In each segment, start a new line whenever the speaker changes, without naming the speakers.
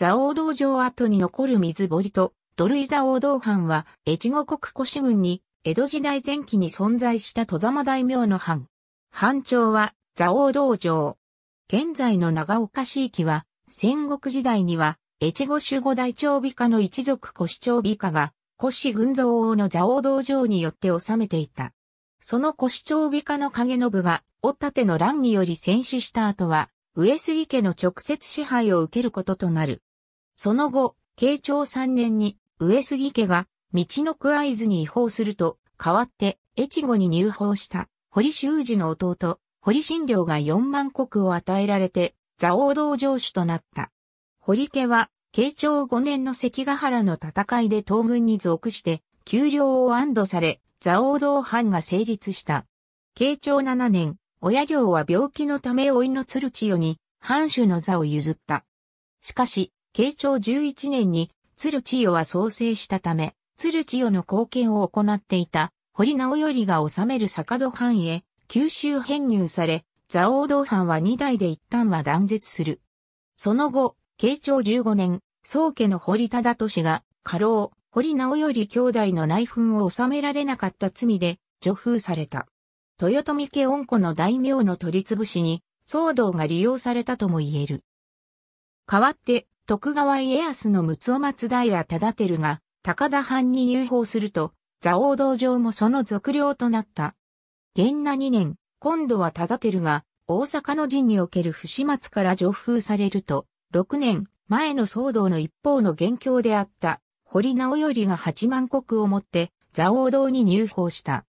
蔵王道場跡に残る水堀と、土塁蔵王道藩は、越後国古市郡に、江戸時代前期に存在した戸様大名の藩。藩長は、蔵王道場。現在の長岡市域は、戦国時代には、越後守護大長美家の一族古市長美家が、古市群像王の蔵王道場によって治めていた。その古市長美家の影信が、おっての乱により戦死した後は、上杉家の直接支配を受けることとなる。その後、慶長3年に上杉家が道の区合図に移法すると、代わって越後に入法した堀修二の弟、堀新良が4万国を与えられて、座王道城主となった。堀家は、慶長5年の関ヶ原の戦いで東軍に属して、給料を安堵され、座王道藩が成立した。慶長7年、親領は病気のため老いの鶴千代に、藩主の座を譲った。しかし、慶長11年に鶴千代は創生したため、鶴千代の貢献を行っていた堀直頼が治める坂戸藩へ九州編入され、蔵王道藩は2代で一旦は断絶する。その後、慶長15年、宗家の堀忠俊が過労、堀直頼兄弟の内紛を治められなかった罪で、除封された。豊臣家恩子の大名の取り潰しに、騒動が利用されたとも言える。代わって、徳川家康の六尾松平忠輝が高田藩に入法すると、蔵王道場もその続領となった。元那2年、今度は忠輝が大阪の陣における不始末から除風されると、6年前の騒動の一方の元凶であった堀直頼が八万石を持って蔵王道に入法した。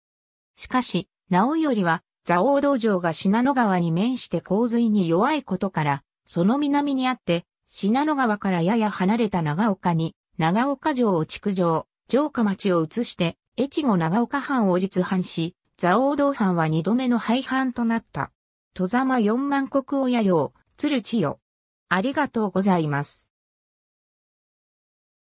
しかし、直頼は蔵王道場が信濃川に面して洪水に弱いことから、その南にあって信濃川からやや離れた長岡に、長岡城を築城、城下町を移して、越後長岡藩を立藩し、蔵王道藩は二度目の廃藩となった。戸様四万国親領、鶴千代。ありがとうございます。